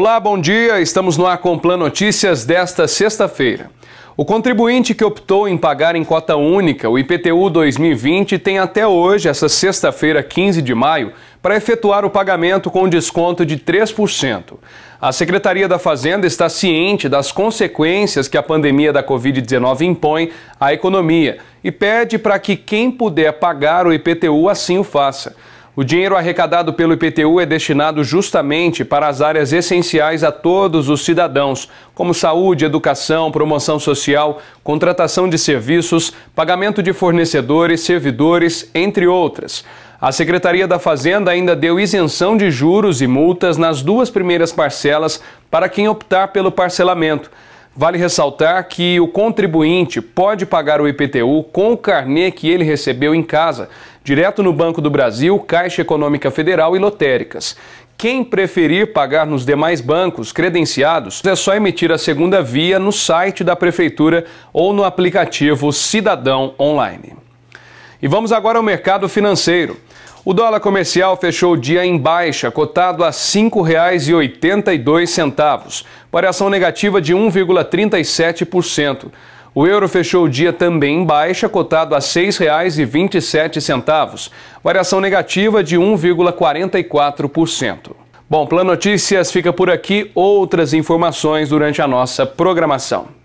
Olá, bom dia. Estamos no Acomplan Notícias desta sexta-feira. O contribuinte que optou em pagar em cota única o IPTU 2020 tem até hoje, essa sexta-feira, 15 de maio, para efetuar o pagamento com desconto de 3%. A Secretaria da Fazenda está ciente das consequências que a pandemia da Covid-19 impõe à economia e pede para que quem puder pagar o IPTU assim o faça. O dinheiro arrecadado pelo IPTU é destinado justamente para as áreas essenciais a todos os cidadãos, como saúde, educação, promoção social, contratação de serviços, pagamento de fornecedores, servidores, entre outras. A Secretaria da Fazenda ainda deu isenção de juros e multas nas duas primeiras parcelas para quem optar pelo parcelamento. Vale ressaltar que o contribuinte pode pagar o IPTU com o carnê que ele recebeu em casa, direto no Banco do Brasil, Caixa Econômica Federal e lotéricas. Quem preferir pagar nos demais bancos credenciados, é só emitir a segunda via no site da Prefeitura ou no aplicativo Cidadão Online. E vamos agora ao mercado financeiro. O dólar comercial fechou o dia em baixa, cotado a R$ 5,82, variação negativa de 1,37%. O euro fechou o dia também em baixa, cotado a R$ 6,27, variação negativa de 1,44%. Bom, Plano Notícias fica por aqui. Outras informações durante a nossa programação.